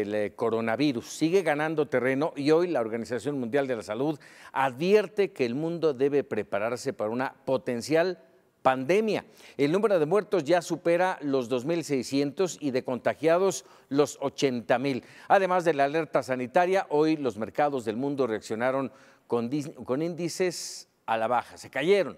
el eh, coronavirus sigue ganando terreno y hoy la Organización Mundial de la Salud advierte que el mundo debe prepararse para una potencial pandemia. El número de muertos ya supera los 2.600 y de contagiados los 80.000. Además de la alerta sanitaria, hoy los mercados del mundo reaccionaron con, con índices a la baja, se cayeron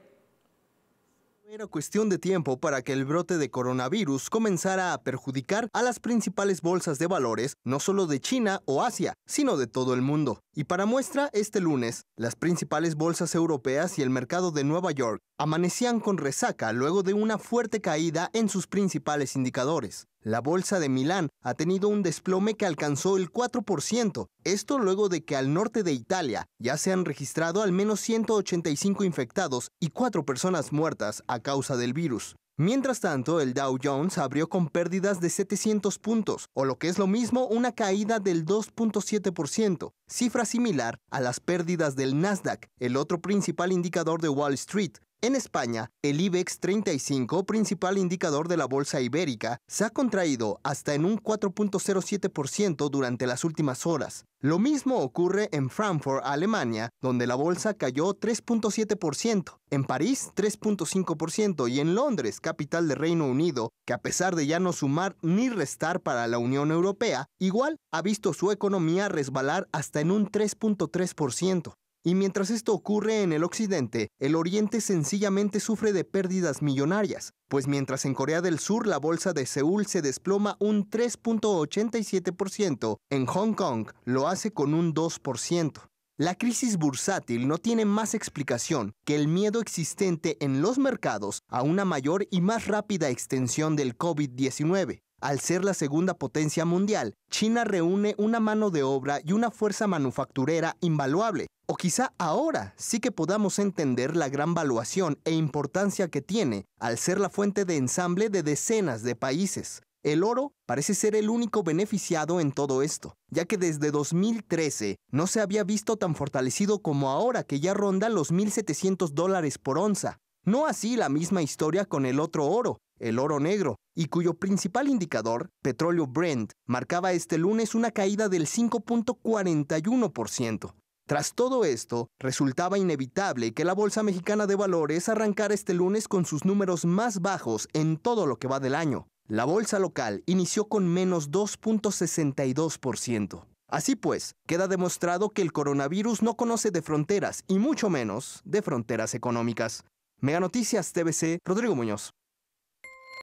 era cuestión de tiempo para que el brote de coronavirus comenzara a perjudicar a las principales bolsas de valores, no solo de China o Asia, sino de todo el mundo. Y para muestra, este lunes, las principales bolsas europeas y el mercado de Nueva York amanecían con resaca luego de una fuerte caída en sus principales indicadores. La bolsa de Milán ha tenido un desplome que alcanzó el 4%, esto luego de que al norte de Italia ya se han registrado al menos 185 infectados y 4 personas muertas a causa del virus. Mientras tanto, el Dow Jones abrió con pérdidas de 700 puntos, o lo que es lo mismo, una caída del 2.7%, cifra similar a las pérdidas del Nasdaq, el otro principal indicador de Wall Street, en España, el IBEX 35, principal indicador de la bolsa ibérica, se ha contraído hasta en un 4.07% durante las últimas horas. Lo mismo ocurre en Frankfurt, Alemania, donde la bolsa cayó 3.7%, en París 3.5% y en Londres, capital del Reino Unido, que a pesar de ya no sumar ni restar para la Unión Europea, igual ha visto su economía resbalar hasta en un 3.3%. Y mientras esto ocurre en el occidente, el oriente sencillamente sufre de pérdidas millonarias, pues mientras en Corea del Sur la bolsa de Seúl se desploma un 3.87%, en Hong Kong lo hace con un 2%. La crisis bursátil no tiene más explicación que el miedo existente en los mercados a una mayor y más rápida extensión del COVID-19, al ser la segunda potencia mundial, China reúne una mano de obra y una fuerza manufacturera invaluable, o quizá ahora sí que podamos entender la gran valuación e importancia que tiene al ser la fuente de ensamble de decenas de países. El oro parece ser el único beneficiado en todo esto, ya que desde 2013 no se había visto tan fortalecido como ahora que ya ronda los 1.700 dólares por onza. No así la misma historia con el otro oro, el oro negro, y cuyo principal indicador, petróleo Brent, marcaba este lunes una caída del 5.41%. Tras todo esto, resultaba inevitable que la Bolsa Mexicana de Valores arrancara este lunes con sus números más bajos en todo lo que va del año. La bolsa local inició con menos 2.62%. Así pues, queda demostrado que el coronavirus no conoce de fronteras y mucho menos de fronteras económicas. Mega Noticias Rodrigo Muñoz.